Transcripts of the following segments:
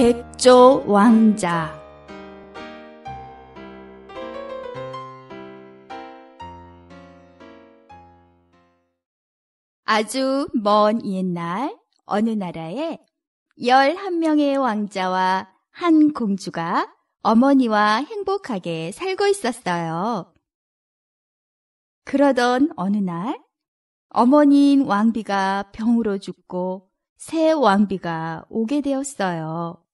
백조 왕자 아주 먼 옛날 어느 나라에 11명의 왕자와 한 공주가 어머니와 행복하게 살고 있었어요. 그러던 어느 날 어머니인 왕비가 병으로 죽고 새 왕비가 오게 되었어요.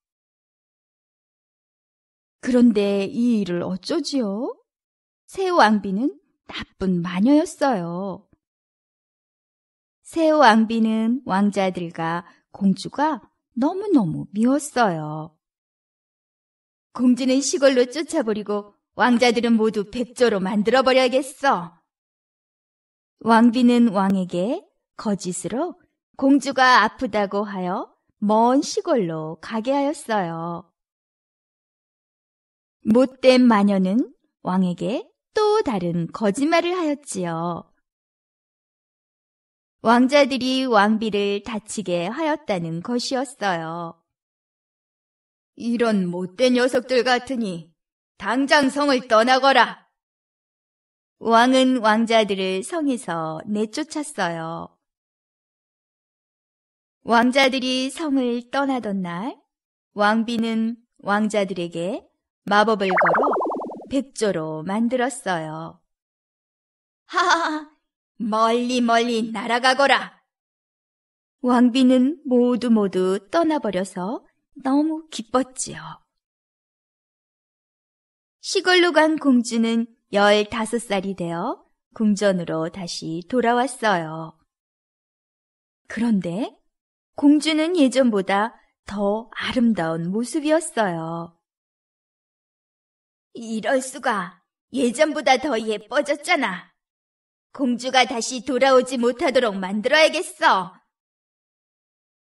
그런데 이 일을 어쩌지요? 새 왕비는 나쁜 마녀였어요. 새 왕비는 왕자들과 공주가 너무너무 미웠어요. 공주는 시골로 쫓아버리고 왕자들은 모두 백조로 만들어버려야겠어. 왕비는 왕에게 거짓으로 공주가 아프다고 하여 먼 시골로 가게 하였어요. 못된 마녀는 왕에게 또 다른 거짓말을 하였지요. 왕자들이 왕비를 다치게 하였다는 것이었어요. 이런 못된 녀석들 같으니 당장 성을 떠나거라. 왕은 왕자들을 성에서 내쫓았어요. 왕자들이 성을 떠나던 날 왕비는 왕자들에게 마법을 걸어 백조로 만들었어요. 하하하, 멀리 멀리 날아가거라. 왕비는 모두 모두 떠나버려서 너무 기뻤지요. 시골로 간 공주는 15살이 되어 궁전으로 다시 돌아왔어요. 그런데 공주는 예전보다 더 아름다운 모습이었어요. 이럴 수가. 예전보다 더 예뻐졌잖아. 공주가 다시 돌아오지 못하도록 만들어야겠어.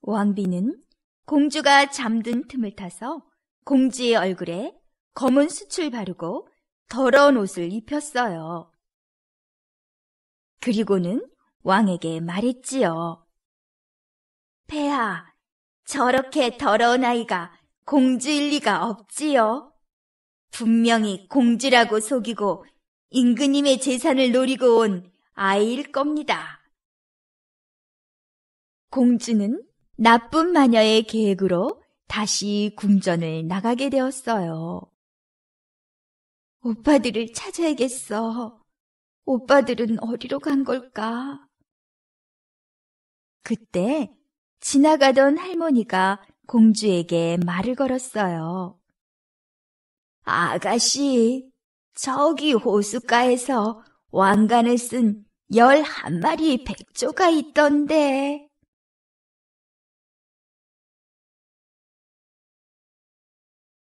왕비는 공주가 잠든 틈을 타서 공주의 얼굴에 검은 수출 바르고 더러운 옷을 입혔어요. 그리고는 왕에게 말했지요. 폐하, 저렇게 더러운 아이가 공주일 리가 없지요. 분명히 공지라고 속이고 임금님의 재산을 노리고 온 아이일 겁니다. 공주는 나쁜 마녀의 계획으로 다시 궁전을 나가게 되었어요. 오빠들을 찾아야겠어. 오빠들은 어디로 간 걸까? 그때 지나가던 할머니가 공주에게 말을 걸었어요. 아가씨, 저기 호숫가에서 왕관을 쓴1 1 마리 백조가 있던데.